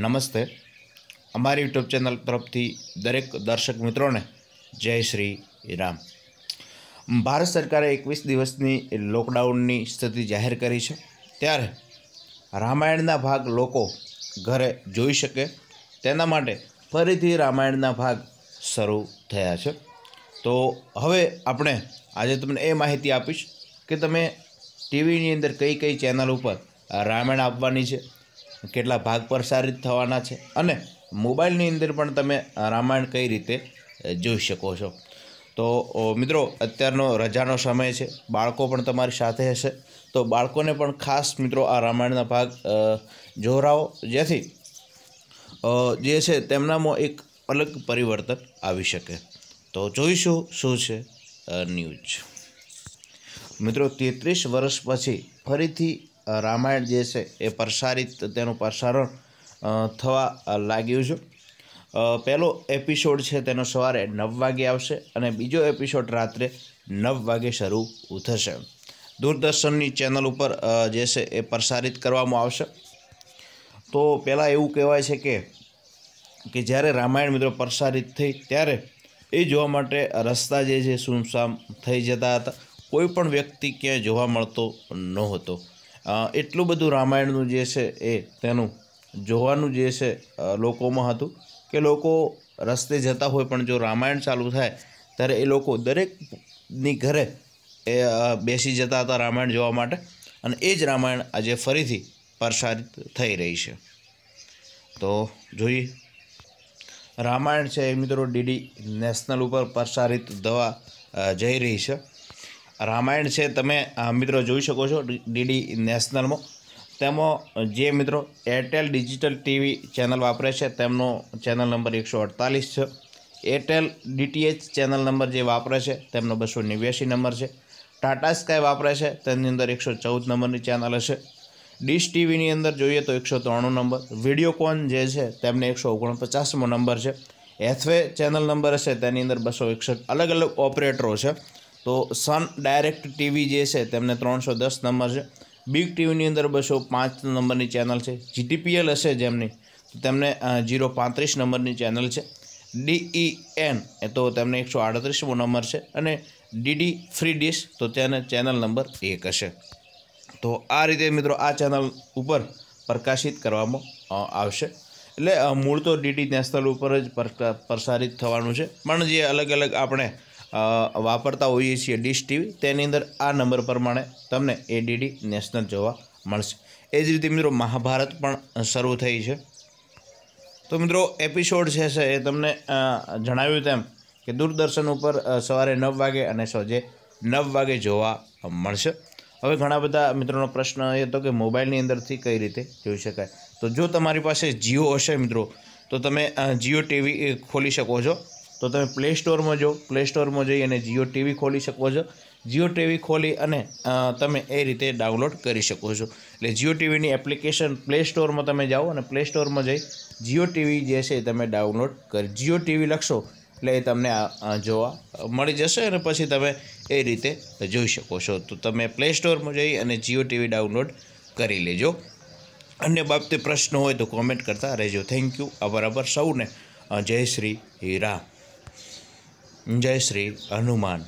નમસ્તે અમારી YouTube channel તરફથી દરેક દર્શક મિત્રોને જય શ્રી રામ ભારત સરકારે એકવીસ દિવસની લોકડાઉનની સ્થિતિ જાહેર કરી છે ત્યારે રામાયણના ભાગ લોકો ઘરે જોઈ શકે તેના માટે ફરીથી રામાયણના ભાગ શરૂ થયા છે તો હવે આપણે આજે તમને એ માહિતી આપીશ કે તમે ટીવીની અંદર કઈ કઈ ચેનલ ઉપર રામાયણ આપવાની છે કેટલા ભાગ પ્રસારિત થવાના છે અને મોબાઈલની અંદર પણ તમે રામાયણ કઈ રીતે જોઈ શકો છો તો મિત્રો અત્યારનો રજાનો સમય છે બાળકો પણ તમારી સાથે હશે તો બાળકોને પણ ખાસ મિત્રો આ રામાયણના ભાગ જોહરાવો જેથી જે છે તેમનામાં એક અલગ પરિવર્તન આવી શકે તો જોઈશું શું છે ન્યૂઝ મિત્રો તેત્રીસ વર્ષ પછી ફરીથી રામાયણ જે છે એ પ્રસારિત તેનું પ્રસારણ થવા લાગ્યું છે પહેલો એપિસોડ છે તેનો સવારે નવ વાગે આવશે અને બીજો એપિસોડ રાત્રે નવ વાગે શરૂ થશે દૂરદર્શનની ચેનલ ઉપર જે છે એ પ્રસારિત કરવામાં આવશે તો પહેલાં એવું કહેવાય છે કે કે જ્યારે રામાયણ મિત્રો પ્રસારિત થઈ ત્યારે એ જોવા માટે રસ્તા જે છે સુમસામ થઈ જતા હતા કોઈ પણ વ્યક્તિ ક્યાંય જોવા મળતો નહોતો એટલું બધું રામાયણનું જે છે એ તેનું જોવાનું જે છે લોકોમાં હતું કે લોકો રસ્તે જતા હોય પણ જો રામાયણ ચાલુ થાય ત્યારે એ લોકો દરેકની ઘરે એ બેસી જતા હતા રામાયણ જોવા માટે અને એ જ રામાયણ આજે ફરીથી પ્રસારિત થઈ રહી છે તો જોઈએ રામાયણ છે એ મિત્રો ડીડી નેશનલ ઉપર પ્રસારિત દવા જઈ રહી છે રામાયણ છે તમે મિત્રો જોઈ શકો છો ડીડી નેશનલમાં તેમાં જે મિત્રો એરટેલ ડિજિટલ ટીવી ચેનલ વાપરે છે તેમનો ચેનલ નંબર એકસો અડતાલીસ છે એરટેલ ડીટીએચ ચેનલ નંબર જે વાપરે છે તેમનો બસો નેવ્યાસી નંબર છે ટાટા સ્કાય વાપરે છે તેની અંદર એકસો ચૌદ નંબરની ચેનલ હશે ડીશ ટીવીની અંદર જોઈએ તો એકસો ત્રાણું નંબર વિડીયોકોન જે છે તેમને એકસો ઓગણપચાસમો નંબર છે હેથવે ચેનલ નંબર હશે તેની અંદર બસો એકસઠ અલગ અલગ ઓપરેટરો છે તો સન ડાયરેક્ટ ટીવી જે છે તેમને ત્રણસો દસ નંબર છે બિગ ટીવીની અંદર બસો પાંચ નંબરની ચેનલ છે જીટીપીએલ હશે જેમની તો તેમને જીરો પાંત્રીસ નંબરની ચેનલ છે ડીઈ એન e એ તો તેમને એકસો આડત્રીસમો નંબર છે અને ડીડી ફ્રી ડીશ તો તેને ચેનલ નંબર એક હશે તો આ રીતે મિત્રો આ ચેનલ ઉપર પ્રકાશિત કરવામાં આવશે એટલે મૂળ તો ડીડી નેશનલ ઉપર જ પ્રસારિત થવાનું છે પણ જે અલગ અલગ આપણે વાપરતા હોઈએ છીએ ડીશ ટીવી તેની અંદર આ નંબર પ્રમાણે તમને એડીડી નેશનલ જોવા મળશે એ જ રીતે મિત્રો મહાભારત પણ શરૂ થઈ છે તો મિત્રો એપિસોડ છે એ તમને જણાવ્યું તેમ કે દૂરદર્શન ઉપર સવારે નવ વાગે અને સાંજે નવ વાગે જોવા મળશે હવે ઘણા બધા મિત્રોનો પ્રશ્ન એ હતો કે મોબાઈલની અંદરથી કઈ રીતે જોઈ શકાય તો જો તમારી પાસે જીઓ હશે મિત્રો તો તમે જીઓ ટીવી ખોલી શકો છો તો તમે પ્લે સ્ટોરમાં જો પ્લે સ્ટોરમાં જઈ અને જીઓ ટીવી ખોલી શકો છો જીઓ ટીવી ખોલી અને તમે એ રીતે ડાઉનલોડ કરી શકો છો એટલે જીઓ ટીવીની એપ્લિકેશન પ્લે સ્ટોરમાં તમે જાઓ અને પ્લે સ્ટોરમાં જઈ જીઓ ટીવી જે છે તમે ડાઉનલોડ કરી જીઓ ટીવી લખશો એટલે એ તમને જોવા મળી જશે અને પછી તમે એ રીતે જોઈ શકો છો તો તમે પ્લે સ્ટોરમાં જઈ અને જીઓ ટીવી ડાઉનલોડ કરી લેજો અન્ય બાબતે પ્રશ્ન હોય તો કોમેન્ટ કરતા રહેજો થેન્ક યુ આભાર આભાર સૌને જય શ્રી રામ જય શ્રી હનુમાન